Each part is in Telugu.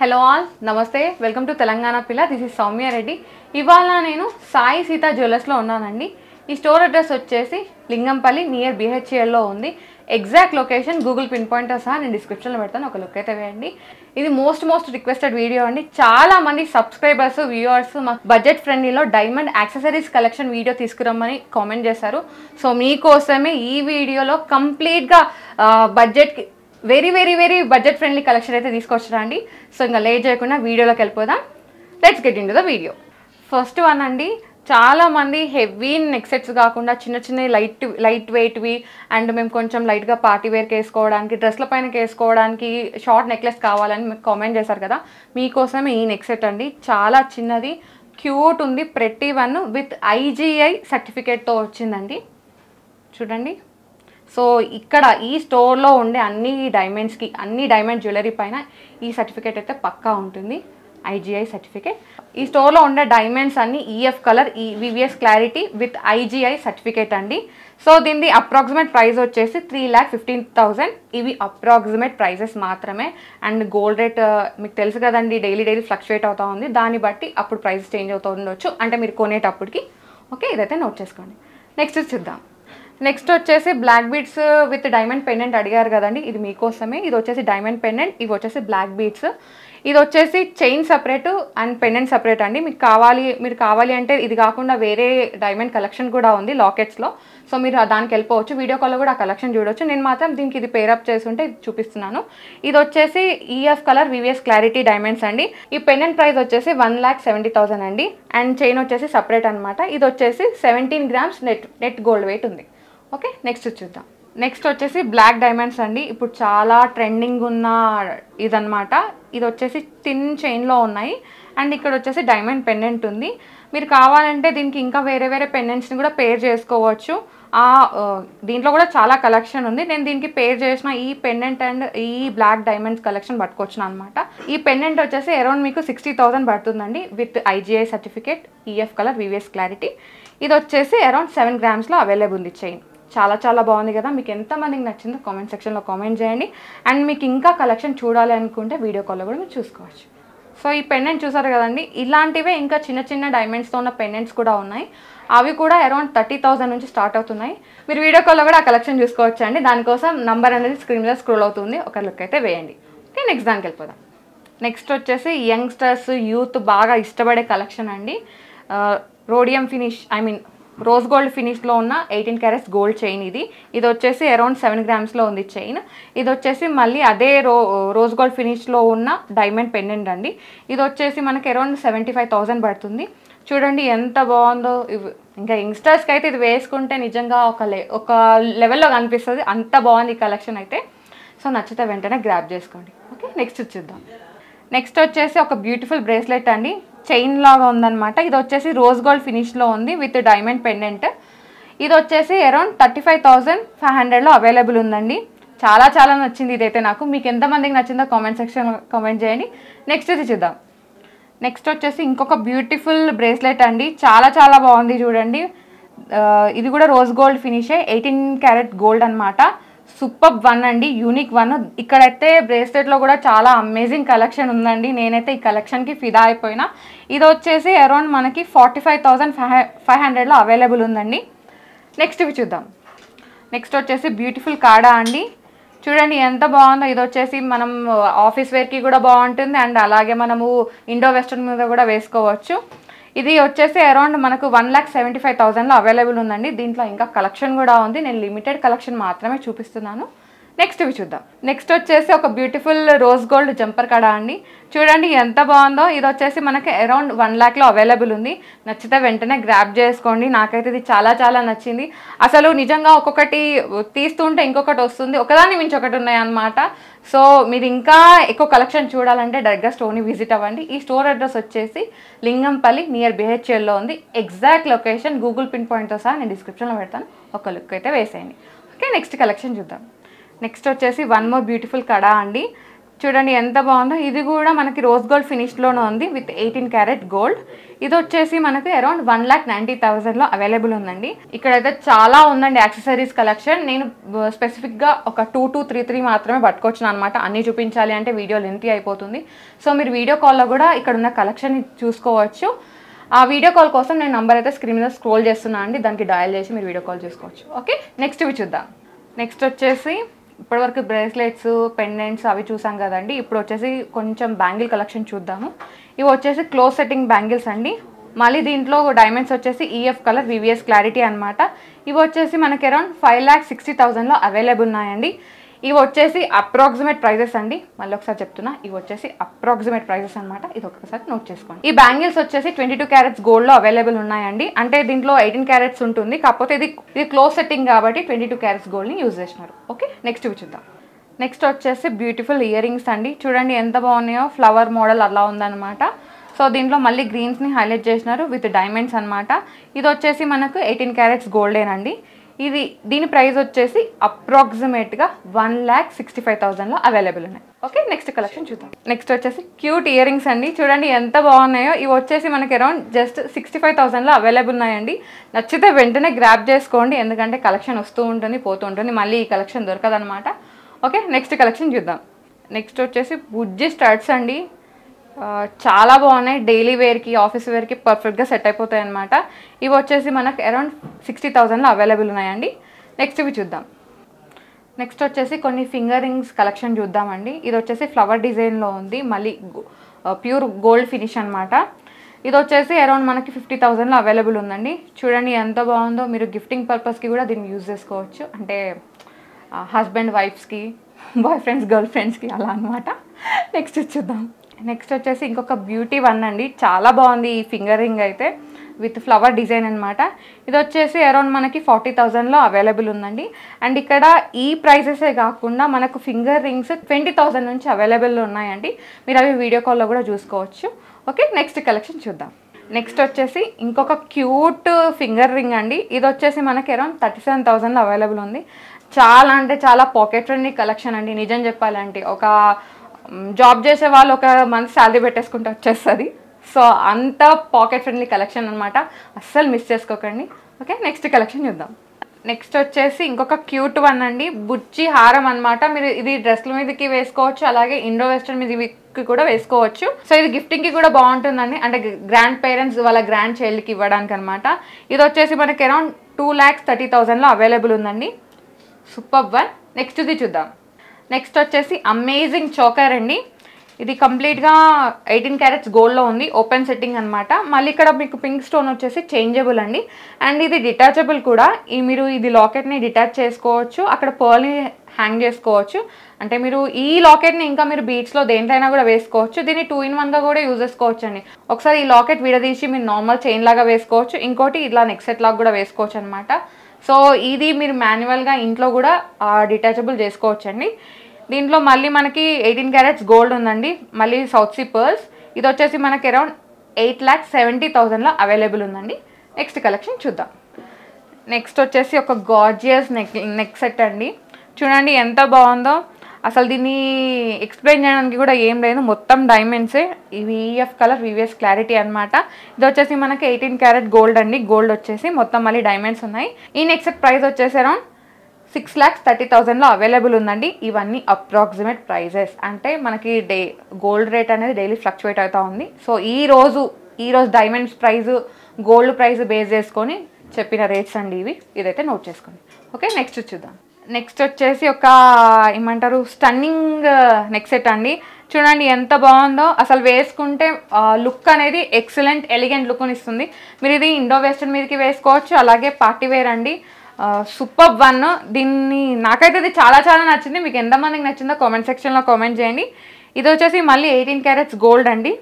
హలో ఆల్ నమస్తే వెల్కమ్ టు తెలంగాణ పిల్ల దిస్ ఇస్ సౌమ్య రెడ్డి ఇవాళ నేను సాయి సీత జ్యువెలర్స్లో ఉన్నానండి ఈ స్టోర్ అడ్రస్ వచ్చేసి లింగంపల్లి నియర్ బిహెచ్ఎల్లో ఉంది exact location Google pin pointer సహా నేను డిస్క్రిప్షన్లో పెడతాను ఒక లుక్ అయితే వేయండి ఇది మోస్ట్ మోస్ట్ రిక్వెస్టెడ్ వీడియో అండి చాలా మంది సబ్స్క్రైబర్స్ వ్యూవర్స్ మా బడ్జెట్ ఫ్రెండ్లీలో డైమండ్ యాక్సెసరీస్ కలెక్షన్ వీడియో తీసుకురమ్మని కామెంట్ చేశారు సో మీకోసమే ఈ వీడియోలో కంప్లీట్గా బడ్జెట్కి very very very budget friendly collection అయితే తీసుకొచ్చినా అండి సో ఇంకా లేట్ చేయకుండా వీడియోలోకి వెళ్ళిపోదాం let's get into the video first one అండి చాలామంది హెవీ నెక్సెట్స్ కాకుండా చిన్న చిన్న లైట్ లైట్ వెయిట్వి అండ్ మేము కొంచెం లైట్గా పార్టీ వేర్కి వేసుకోవడానికి డ్రెస్ల పైన వేసుకోవడానికి షార్ట్ నెక్లెస్ కావాలని మీకు కామెంట్ చేశారు కదా మీకోసమే ఈ నెక్సెట్ అండి చాలా చిన్నది క్యూట్ ఉంది ప్రతి వన్ విత్ ఐజీఐ సర్టిఫికేట్తో వచ్చిందండి చూడండి సో ఇక్కడ ఈ స్టోర్లో ఉండే అన్ని డైమండ్స్కి అన్ని డైమండ్ జ్యువెలరీ పైన ఈ సర్టిఫికేట్ అయితే పక్కా ఉంటుంది ఐజీఐ సర్టిఫికేట్ ఈ స్టోర్లో ఉండే డైమండ్స్ అన్ని ఈఎఫ్ కలర్ ఈ VVS clarity with IGI certificate అండి సో దీనిది అప్రాక్సిమేట్ ప్రైస్ వచ్చేసి త్రీ ల్యాక్ ఫిఫ్టీన్ థౌజండ్ ఇవి అప్రాక్సిమేట్ ప్రైజెస్ మాత్రమే అండ్ గోల్డ్ రేట్ మీకు తెలుసు కదండి డైలీ డైలీ ఫ్లక్చువేట్ అవుతూ ఉంది దాన్ని బట్టి అప్పుడు ప్రైస్ చేంజ్ అవుతూ ఉండొచ్చు అంటే మీరు కొనేటప్పటికి ఓకే ఇదైతే నోట్ చేసుకోండి నెక్స్ట్ చూద్దాం నెక్స్ట్ వచ్చేసి black beads with diamond pendant అడిగారు కదండి ఇది మీకోసమే ఇది వచ్చేసి డైమండ్ పెండెంట్ ఇవి వచ్చేసి బ్లాక్ బీట్స్ ఇది వచ్చేసి chain separate and pendant separate అండి మీకు కావాలి మీరు కావాలి అంటే ఇది కాకుండా వేరే డైమండ్ కలెక్షన్ కూడా ఉంది లాకెట్స్లో సో మీరు దానికి వెళ్ళిపోవచ్చు వీడియో కాల్లో కూడా ఆ కలెక్షన్ చూడవచ్చు నేను మాత్రం దీనికి ఇది పేరప్ చేసుంటే చూపిస్తున్నాను ఇది వచ్చేసి EF colour VVS clarity diamonds అండి ఈ పెండెంట్ ప్రైస్ వచ్చేసి వన్ ల్యాక్ సెవెంటీ అండి అండ్ చైన్ వచ్చేసి సపరేట్ అనమాట ఇది వచ్చేసి seventeen grams net net gold weight ఉంది ఓకే నెక్స్ట్ చూద్దాం నెక్స్ట్ వచ్చేసి బ్లాక్ డైమండ్స్ అండి ఇప్పుడు చాలా ట్రెండింగ్ ఉన్న ఇదనమాట ఇది వచ్చేసి థిన్ చైన్లో ఉన్నాయి అండ్ ఇక్కడ వచ్చేసి డైమండ్ పెండెంట్ ఉంది మీరు కావాలంటే దీనికి ఇంకా వేరే వేరే పెండెంట్స్ని కూడా పేర్ చేసుకోవచ్చు ఆ దీంట్లో కూడా చాలా కలెక్షన్ ఉంది నేను దీనికి పేర్ చేసిన ఈ పెండెంట్ అండ్ ఈ బ్లాక్ డైమండ్స్ కలెక్షన్ పట్టుకొచ్చిన అనమాట ఈ పెండెంట్ వచ్చేసి అరౌండ్ మీకు సిక్స్టీ థౌసండ్ పడుతుందండి with IGI certificate EF colour VVS clarity ఇది వచ్చేసి అరౌండ్ సెవెన్ గ్రామ్స్లో అవైలబుల్ ఉంది చైన్ చాలా చాలా బాగుంది కదా మీకు ఎంతమందికి నచ్చిందో కామెంట్ సెక్షన్లో కామెంట్ చేయండి అండ్ మీకు ఇంకా కలెక్షన్ చూడాలి అనుకుంటే వీడియో కాల్లో కూడా మీరు చూసుకోవచ్చు సో ఈ పెండెంట్ చూసారు కదండి ఇలాంటివే ఇంకా చిన్న చిన్న డైమండ్స్తో ఉన్న పెండెంట్స్ కూడా ఉన్నాయి అవి కూడా అరౌండ్ థర్టీ థౌసండ్ నుంచి స్టార్ట్ అవుతున్నాయి మీరు వీడియో కాల్లో కూడా ఆ కలెక్షన్ చూసుకోవచ్చు అండి దానికోసం నంబర్ అనేది స్క్రీన్ మీద స్క్రోల్ అవుతుంది ఒక లుక్ అయితే వేయండి ఓకే నెక్స్ట్ దానికి వెళ్ళిపోదాం నెక్స్ట్ వచ్చేసి యంగ్స్టర్స్ యూత్ బాగా ఇష్టపడే కలెక్షన్ అండి rhodium finish I mean rose gold ఫినిష్లో ఉన్న ఎయిటీన్ క్యారెట్స్ గోల్డ్ చైన్ ఇది ఇది వచ్చేసి అరౌండ్ సెవెన్ గ్రామ్స్లో ఉంది చైన్ ఇది వచ్చేసి మళ్ళీ అదే రోజ్ గోల్డ్ ఫినిష్లో ఉన్న డైమండ్ పెండెంట్ అండి ఇది వచ్చేసి మనకి అరౌండ్ సెవెంటీ ఫైవ్ పడుతుంది చూడండి ఎంత బాగుందో ఇంకా యంగ్స్టర్స్కి అయితే ఇది వేసుకుంటే నిజంగా ఒక లె ఒక లెవెల్లో కనిపిస్తుంది అంత బాగుంది ఈ కలెక్షన్ అయితే సో నచ్చితే వెంటనే గ్రాప్ చేసుకోండి ఓకే నెక్స్ట్ చూద్దాం నెక్స్ట్ వచ్చేసి ఒక బ్యూటిఫుల్ బ్రేస్లెట్ అండి చైన్ లాగా ఉందనమాట ఇది వచ్చేసి రోజ్ గోల్డ్ ఫినిష్లో ఉంది విత్ డైమండ్ పెండెంట్ ఇది వచ్చేసి around thirty five thousand five హండ్రెడ్లో అవైలబుల్ ఉందండి చాలా చాలా నచ్చింది ఇదైతే నాకు మీకు ఎంతమందికి నచ్చిందో కామెంట్ సెక్షన్ కామెంట్ చేయండి నెక్స్ట్ ఇది చూద్దాం నెక్స్ట్ వచ్చేసి ఇంకొక బ్యూటిఫుల్ బ్రేస్లెట్ అండి చాలా చాలా బాగుంది చూడండి ఇది కూడా రోజ్ గోల్డ్ ఫినిషే ఎయిటీన్ క్యారెట్ గోల్డ్ అనమాట సూపర్ వన్ అండి యూనిక్ వన్ ఇక్కడైతే బ్రేస్లెట్లో కూడా చాలా అమేజింగ్ కలెక్షన్ ఉందండి నేనైతే ఈ కలెక్షన్కి ఫిదా అయిపోయినా ఇది వచ్చేసి అరౌండ్ మనకి forty five thousand five five హండ్రెడ్లో అవైలబుల్ ఉందండి నెక్స్ట్ ఇవి చూద్దాం నెక్స్ట్ వచ్చేసి బ్యూటిఫుల్ కాడా అండి చూడండి ఎంత బాగుందో ఇది వచ్చేసి మనం ఆఫీస్ uh, వేర్కి కూడా బాగుంటుంది అండ్ అలాగే మనము ఇండో వెస్టర్న్ మీద కూడా వేసుకోవచ్చు ఇది వచ్చేసి అరౌండ్ మనకు వన్ ల్యాక్ సెవెంటీ ఫైవ్ థౌజండ్లో అవైలబుల్ ఉందండి దీంట్లో ఇంకా కలెక్షన్ కూడా ఉంది నేను లిమిటెడ్ కలెక్షన్ మాత్రమే చూపిస్తున్నాను నెక్స్ట్ ఇవి చూద్దాం నెక్స్ట్ వచ్చేసి ఒక బ్యూటిఫుల్ రోజ్ గోల్డ్ జంపర్ కడా అండి చూడండి ఎంత బాగుందో ఇది వచ్చేసి మనకి అరౌండ్ వన్ ల్యాక్లో అవైలబుల్ ఉంది నచ్చితే వెంటనే గ్రాప్ చేసుకోండి నాకైతే ఇది చాలా చాలా నచ్చింది అసలు నిజంగా ఒక్కొక్కటి తీస్తుంటే ఇంకొకటి వస్తుంది ఒకదాన్ని మించి ఒకటి ఉన్నాయన్నమాట సో మీరు ఇంకా ఎక్కువ కలెక్షన్ చూడాలంటే డైరెక్ట్గా స్టోర్ని విజిట్ అవ్వండి ఈ స్టోర్ అడ్రస్ వచ్చేసి లింగంపల్లి నియర్ బిహెచ్ఎల్లో ఉంది ఎగ్జాక్ట్ లొకేషన్ గూగుల్ పిన్ పాయింట్తో సహా నేను డిస్క్రిప్షన్లో పెడతాను ఒక లుక్ అయితే వేసేయండి ఓకే నెక్స్ట్ కలెక్షన్ చూద్దాం నెక్స్ట్ వచ్చేసి వన్ మోర్ బ్యూటిఫుల్ కడా అండి చూడండి ఎంత బాగుందో ఇది కూడా మనకి రోజ్ గోల్డ్ ఫినిష్లోనే ఉంది విత్ ఎయిటీన్ క్యారెట్ గోల్డ్ ఇది వచ్చేసి మనకి అరౌండ్ వన్ ల్యాక్ నైంటీ థౌజండ్లో అవైలబుల్ ఉందండి ఇక్కడైతే చాలా ఉందండి యాక్సెసరీస్ కలెక్షన్ నేను స్పెసిఫిక్గా ఒక టూ టూ త్రీ త్రీ మాత్రమే పట్టుకొచ్చిన అనమాట అన్నీ చూపించాలి అంటే వీడియో లెంతీ అయిపోతుంది సో మీరు వీడియో కాల్లో కూడా ఇక్కడ ఉన్న కలెక్షన్ చూసుకోవచ్చు ఆ వీడియో కాల్ కోసం నేను నంబర్ అయితే స్క్రీన్ మీద స్క్రోల్ చేస్తున్నాను అండి దానికి డయల్ చేసి మీరు వీడియో కాల్ చేసుకోవచ్చు ఓకే నెక్స్ట్ ఇవి చూద్దాం నెక్స్ట్ వచ్చేసి ఇప్పటివరకు బ్రేస్లెట్స్ పెండెంట్స్ అవి చూసాం కదండి ఇప్పుడు వచ్చేసి కొంచెం బ్యాంగిల్ కలెక్షన్ చూద్దాము ఇవి వచ్చేసి క్లోజ్ సెట్టింగ్ బ్యాంగిల్స్ అండి మళ్ళీ దీంట్లో డైమండ్స్ వచ్చేసి EF e colour VVS clarity అనమాట ఇవి వచ్చేసి మనకి అరౌండ్ ఫైవ్ ల్యాక్ సిక్స్టీ థౌజండ్లో అవైలబుల్ ఉన్నాయండి ఇవి వచ్చేసి అప్రాక్సిమేట్ ప్రైజెస్ అండి మళ్ళీ ఒకసారి చెప్తున్నా ఇవి వచ్చేసి అప్రాక్సిమేట్ ప్రైజెస్ అనమాట ఇది ఒకసారి నోట్ చేసుకోండి ఈ బ్యాంగిల్స్ వచ్చేసి ట్వంటీ టూ క్యారెట్స్ గోల్డ్లో అవైలబుల్ ఉన్నాయండి అంటే దీంట్లో ఎయిటీన్ క్యారెట్స్ ఉంటుంది కాకపోతే ఇది ఇది క్లోజ్ సెట్టింగ్ కాబట్టి ట్వంటీ టూ క్యారెట్స్ గోల్డ్ని యూజ్ చేసినారు ఓకే నెక్స్ట్ ఇవి చూద్దాం నెక్స్ట్ వచ్చేసి బ్యూటిఫుల్ ఇయరింగ్స్ అండి చూడండి ఎంత బాగున్నాయో ఫ్లవర్ మోడల్ అలా ఉందన్నమాట సో దీంట్లో మళ్ళీ గ్రీన్స్ని హైలైట్ చేసినారు విత్ డైమండ్స్ అనమాట ఇది వచ్చేసి మనకు ఎయిటీన్ క్యారెట్స్ గోల్డేనండి ఇది దీని ప్రైస్ వచ్చేసి అప్రాక్సిమేట్గా వన్ ల్యాక్ సిక్స్టీ ఫైవ్ థౌసండ్లో అవైలబుల్ ఉన్నాయి ఓకే నెక్స్ట్ కలెక్షన్ చూద్దాం నెక్స్ట్ వచ్చేసి క్యూట్ ఇయర్ రింగ్స్ అండి చూడండి ఎంత బాగున్నాయో ఇవి వచ్చేసి మనకి అరౌండ్ జస్ట్ సిక్స్టీ ఫైవ్ థౌసండ్లో అవైలబుల్ ఉన్నాయండి నచ్చితే వెంటనే గ్రాప్ చేసుకోండి ఎందుకంటే కలెక్షన్ వస్తూ ఉంటుంది పోతూ ఉంటుంది మళ్ళీ ఈ కలెక్షన్ దొరకదనమాట ఓకే నెక్స్ట్ కలెక్షన్ చూద్దాం నెక్స్ట్ వచ్చేసి బుజ్జి స్టార్ట్స్ అండి చాలా బాగున్నాయి డైలీ వేర్కి ఆఫీస్ వేర్కి పర్ఫెక్ట్గా సెట్ అయిపోతాయి అనమాట ఇవి వచ్చేసి మనకు అరౌండ్ సిక్స్టీ థౌజండ్లో అవైలబుల్ ఉన్నాయండి నెక్స్ట్ ఇవి చూద్దాం నెక్స్ట్ వచ్చేసి కొన్ని ఫింగర్ రింగ్స్ కలెక్షన్ చూద్దామండి ఇది వచ్చేసి ఫ్లవర్ డిజైన్లో ఉంది మళ్ళీ ప్యూర్ గోల్డ్ ఫినిష్ అనమాట ఇది వచ్చేసి అరౌండ్ మనకి ఫిఫ్టీ థౌజండ్లో అవైలబుల్ ఉందండి చూడండి ఎంత బాగుందో మీరు గిఫ్టింగ్ పర్పస్కి కూడా దీన్ని యూజ్ చేసుకోవచ్చు అంటే హస్బెండ్ వైఫ్స్కి బాయ్ ఫ్రెండ్స్ గర్ల్ ఫ్రెండ్స్కి అలా అనమాట నెక్స్ట్ చూద్దాం నెక్స్ట్ వచ్చేసి ఇంకొక బ్యూటీ వన్ అండి చాలా బాగుంది ఈ ఫింగర్ రింగ్ అయితే విత్ ఫ్లవర్ డిజైన్ అనమాట ఇది వచ్చేసి అరౌండ్ మనకి ఫార్టీ థౌజండ్లో అవైలబుల్ ఉందండి అండ్ ఇక్కడ ఈ ప్రైజెసే కాకుండా మనకు ఫింగర్ రింగ్స్ ట్వంటీ థౌజండ్ నుంచి అవైలబుల్లో ఉన్నాయండి మీరు అవి వీడియో కాల్లో కూడా చూసుకోవచ్చు ఓకే నెక్స్ట్ కలెక్షన్ చూద్దాం నెక్స్ట్ వచ్చేసి ఇంకొక క్యూట్ ఫింగర్ రింగ్ అండి ఇది వచ్చేసి మనకి అరౌండ్ థర్టీ సెవెన్ థౌజండ్లో అవైలబుల్ ఉంది చాలా అంటే చాలా పాకెట్ ఫ్రెండ్లీ కలెక్షన్ అండి నిజం చెప్పాలంటే ఒక జాబ్ చేసే వాళ్ళు ఒక మంత్ శాలరీ పెట్టేసుకుంటే వచ్చేస్తుంది సో అంత పాకెట్ ఫ్రెండ్లీ కలెక్షన్ అనమాట అస్సలు మిస్ చేసుకోకండి ఓకే నెక్స్ట్ కలెక్షన్ చూద్దాం నెక్స్ట్ వచ్చేసి ఇంకొక క్యూట్ వన్ అండి బుచ్చి హారం అనమాట మీరు ఇది డ్రెస్ల మీదకి వేసుకోవచ్చు అలాగే ఇండో వెస్టర్న్ మీదకి కూడా వేసుకోవచ్చు సో ఇది గిఫ్టింగ్కి కూడా బాగుంటుందండి అంటే గ్రాండ్ పేరెంట్స్ వాళ్ళ గ్రాండ్ చైల్డ్కి ఇవ్వడానికి అనమాట ఇది వచ్చేసి మనకి అరౌండ్ టూ ల్యాక్స్ థర్టీ థౌజండ్లో అవైలబుల్ ఉందండి సూపర్ వన్ నెక్స్ట్ది చూద్దాం నెక్స్ట్ వచ్చేసి అమేజింగ్ చోకర్ అండి ఇది కంప్లీట్గా ఎయిటీన్ క్యారెట్స్ గోల్డ్లో ఉంది ఓపెన్ సెట్టింగ్ అనమాట మళ్ళీ ఇక్కడ మీకు పింక్ స్టోన్ వచ్చేసి చేంజబుల్ అండి అండ్ ఇది డిటాచబుల్ కూడా ఈ మీరు ఇది లాకెట్ని డిటాచ్ చేసుకోవచ్చు అక్కడ పర్ల్ని హ్యాంగ్ చేసుకోవచ్చు అంటే మీరు ఈ లాకెట్ని ఇంకా మీరు బీచ్లో దేంట్లైనా కూడా వేసుకోవచ్చు దీన్ని టూ ఇన్ వన్గా కూడా యూజ్ చేసుకోవచ్చు అండి ఒకసారి ఈ లాకెట్ విడదీసి మీరు నార్మల్ చైన్ లాగా వేసుకోవచ్చు ఇంకోటి ఇలా నెక్ సెట్ లాగా కూడా వేసుకోవచ్చు అనమాట సో ఇది మీరు మాన్యువల్గా ఇంట్లో కూడా డిటాచబుల్ చేసుకోవచ్చండి దీంట్లో మళ్ళీ మనకి ఎయిటీన్ క్యారెట్స్ గోల్డ్ ఉందండి మళ్ళీ సౌత్ సీ పర్ల్స్ ఇది వచ్చేసి మనకి అరౌండ్ ఎయిట్ ల్యాక్ సెవెంటీ థౌజండ్లో అవైలబుల్ ఉందండి నెక్స్ట్ కలెక్షన్ చూద్దాం నెక్స్ట్ వచ్చేసి ఒక గార్జియస్ నెక్ నెక్ సెట్ అండి చూడండి ఎంత బాగుందో అసలు దీన్ని ఎక్స్ప్లెయిన్ చేయడానికి కూడా ఏం లేదు మొత్తం డైమండ్సే విఎఫ్ కలర్ వివిఎస్ క్లారిటీ అనమాట ఇది వచ్చేసి మనకి ఎయిటీన్ క్యారెట్ గోల్డ్ అండి గోల్డ్ వచ్చేసి మొత్తం మళ్ళీ డైమండ్స్ ఉన్నాయి ఈ నెక్స్ట్ ప్రైస్ వచ్చేసి అరౌండ్ సిక్స్ ల్యాక్స్ థర్టీ థౌజండ్లో అవైలబుల్ ఉందండి ఇవన్నీ అప్రాక్సిమేట్ ప్రైజెస్ అంటే మనకి డే గోల్డ్ రేట్ అనేది డైలీ ఫ్లక్చువేట్ అవుతూ ఉంది సో ఈ రోజు ఈరోజు diamonds price gold price base చేసుకొని చెప్పిన రేట్స్ అండి ఇవి ఇదైతే నోట్ చేసుకోండి ఓకే నెక్స్ట్ చూద్దాం నెక్స్ట్ వచ్చేసి ఒక ఏమంటారు స్టన్నింగ్ నెక్ సెట్ అండి చూడండి ఎంత బాగుందో అసలు వేసుకుంటే లుక్ అనేది ఎక్సలెంట్ ఎలిగెంట్ లుక్ని ఇస్తుంది మీరు ఇది ఇండో వెస్టర్న్ మీదకి వేసుకోవచ్చు అలాగే పార్టీ వేర్ అండి సూపర్ వన్ దీన్ని నాకైతే ఇది చాలా చాలా నచ్చింది మీకు ఎంతమందికి నచ్చిందో కామెంట్ సెక్షన్లో కామెంట్ చేయండి ఇది వచ్చేసి మళ్ళీ ఎయిటీన్ క్యారెట్స్ గోల్డ్ అండి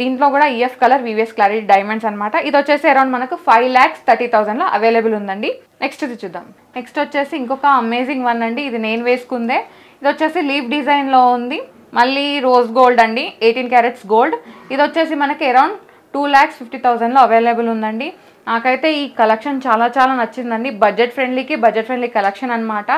దీంట్లో కూడా EF e colour VVS clarity diamonds అనమాట ఇది వచ్చేసి అరౌండ్ మనకు ఫైవ్ ల్యాక్స్ థర్టీ థౌసండ్లో అవైలబుల్ ఉందండి నెక్స్ట్ ఇది చూద్దాం నెక్స్ట్ వచ్చేసి ఇంకొక అమేజింగ్ వన్ అండి ఇది నేను వేసుకుందే ఇది వచ్చేసి లీఫ్ డిజైన్లో ఉంది మళ్ళీ రోజ్ గోల్డ్ అండి ఎయిటీన్ క్యారెట్స్ గోల్డ్ ఇది వచ్చేసి మనకి అరౌండ్ టూ ల్యాక్స్ ఫిఫ్టీ థౌజండ్లో అవైలబుల్ ఉందండి నాకైతే ఈ కలెక్షన్ చాలా చాలా నచ్చిందండి బడ్జెట్ ఫ్రెండ్లీకి బడ్జెట్ ఫ్రెండ్లీ కలెక్షన్ అనమాట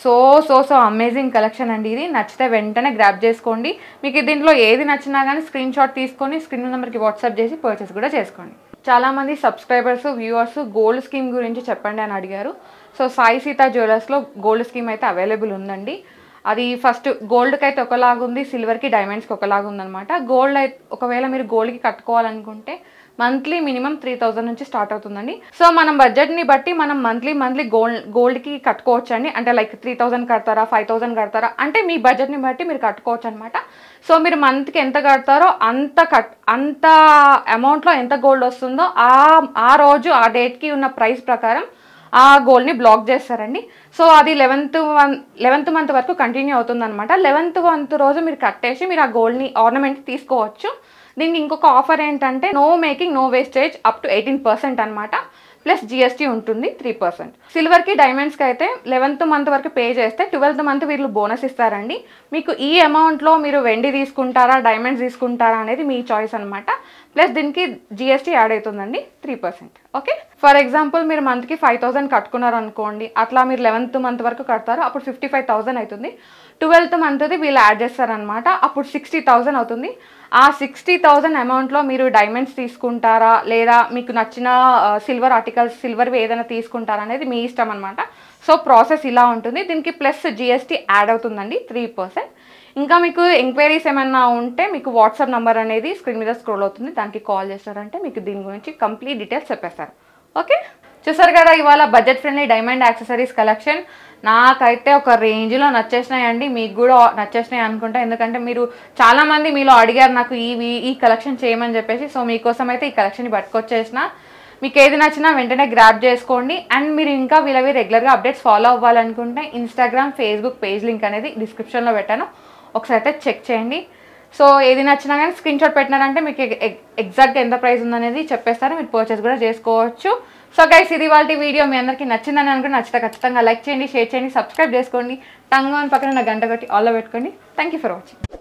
so so so amazing collection అండి ఇది నచ్చితే వెంటనే గ్రాప్ చేసుకోండి మీకు దీంట్లో ఏది నచ్చినా కానీ స్క్రీన్ షాట్ తీసుకొని స్క్రీన్ నెంబర్కి వాట్సాప్ చేసి పర్చేస్ కూడా చేసుకోండి చాలామంది సబ్స్క్రైబర్స్ వ్యూవర్స్ గోల్డ్ స్కీమ్ గురించి చెప్పండి అని అడిగారు సో సాయి సీత జ్యువెలర్స్లో గోల్డ్ స్కీమ్ అయితే అవైలబుల్ ఉందండి అది ఫస్ట్ గోల్డ్కి అయితే ఒకలాగుంది సిల్వర్కి డైమండ్స్కి ఒకలాగా ఉందన్నమాట గోల్డ్ అయితే ఒకవేళ మీరు గోల్డ్కి కట్టుకోవాలనుకుంటే మంత్లీ మినిమం త్రీ థౌజండ్ నుంచి స్టార్ట్ అవుతుందండి సో మనం బడ్జెట్ని బట్టి మనం మంత్లీ మంత్లీ గోల్డ్ గోల్డ్కి కట్టుకోవచ్చు అండి అంటే లైక్ త్రీ థౌజండ్ కడతారా ఫైవ్ థౌజండ్ కడతారా అంటే మీ బడ్జెట్ని బట్టి మీరు కట్టుకోవచ్చు అనమాట సో మీరు మంత్కి ఎంత కడతారో అంత కట్ అంత అమౌంట్లో ఎంత గోల్డ్ వస్తుందో ఆ ఆ రోజు ఆ డేట్కి ఉన్న ప్రైస్ ప్రకారం ఆ గోల్డ్ని బ్లాక్ చేస్తారండి సో అది లెవెన్త్ వన్ లెవెన్త్ మంత్ వరకు కంటిన్యూ అనమాట లెవెన్త్ మంత్ రోజు మీరు కట్టేసి మీరు ఆ గోల్డ్ని ఆర్నమెంట్ తీసుకోవచ్చు దీనికి ఇంకొక ఆఫర్ ఏంటంటే no making no wastage up to eighteen percent అనమాట ప్లస్ జిఎస్టీ ఉంటుంది త్రీ పర్సెంట్ సిల్వర్కి డైమండ్స్కి అయితే లెవెన్త్ మంత్ వరకు పే చేస్తే ట్వెల్త్ మంత్ వీళ్ళు బోనస్ ఇస్తారండి మీకు ఈ అమౌంట్లో మీరు వెండి తీసుకుంటారా డైమండ్స్ తీసుకుంటారా అనేది మీ చాయిస్ అనమాట ప్లస్ దీనికి జిఎస్టీ యాడ్ అవుతుందండి three percent okay for example మీరు మంత్కి ఫైవ్ థౌసండ్ కట్టుకున్నారు అనుకోండి అట్లా మీరు లెవెన్త్ మంత్ వరకు కడతారు అప్పుడు ఫిఫ్టీ ఫైవ్ థౌసండ్ అవుతుంది ట్వెల్త్ మంత్ది వీళ్ళు యాడ్ చేస్తారనమాట అప్పుడు సిక్స్టీ థౌసండ్ అవుతుంది ఆ సిక్స్టీ థౌజండ్ అమౌంట్లో మీరు డైమండ్స్ తీసుకుంటారా లేదా మీకు నచ్చిన సిల్వర్ ఆర్టికల్స్ సిల్వర్వి ఏదైనా తీసుకుంటారా అనేది మీ ఇష్టం అనమాట సో ప్రాసెస్ ఇలా ఉంటుంది దీనికి ప్లస్ జిఎస్టీ యాడ్ అవుతుందండి త్రీ పర్సెంట్ ఇంకా మీకు ఎంక్వైరీస్ ఏమైనా ఉంటే మీకు వాట్సాప్ నెంబర్ అనేది స్క్రీన్ మీద స్క్రోల్ అవుతుంది దానికి కాల్ చేస్తారంటే మీకు దీని గురించి కంప్లీట్ డీటెయిల్స్ చెప్పేస్తారు ఓకే చూసారు కదా ఇవాళ budget friendly diamond accessories collection నాకైతే ఒక రేంజ్లో నచ్చేసినాయండి మీకు కూడా నచ్చేసినాయి అనుకుంటా ఎందుకంటే మీరు చాలామంది మీలో అడిగారు నాకు ఈ ఈ కలెక్షన్ చేయమని చెప్పేసి సో మీకోసం అయితే ఈ కలెక్షన్ని పట్టుకొచ్చేసిన మీకు ఏది నచ్చినా వెంటనే గ్రాప్ చేసుకోండి అండ్ మీరు ఇంకా వీళ్ళవి రెగ్యులర్గా అప్డేట్స్ ఫాలో అవ్వాలనుకుంటే ఇన్స్టాగ్రామ్ ఫేస్బుక్ పేజ్ లింక్ అనేది డిస్క్రిప్షన్లో పెట్టాను ఒకసారి అయితే చెక్ చేయండి సో ఏది నచ్చినా కానీ స్క్రీన్ షాట్ పెట్టినారంటే మీకు ఎగ్జాక్ట్గా ఎంత ప్రైస్ ఉందనేది చెప్పేస్తారు మీరు పర్చేస్ కూడా చేసుకోవచ్చు సో గైస్ ఇది వాళ్ళ వీడియో మీ అందరికీ నచ్చిందని అనుకుని నచ్చితే ఖచ్చితంగా లైక్ చేయండి షేర్ చేయండి సబ్స్క్రైబ్ చేసుకోండి టంగ్ అని పక్కన నా గంట కొట్టి ఆల్లో పెట్టుకోండి థ్యాంక్ ఫర్ వాచింగ్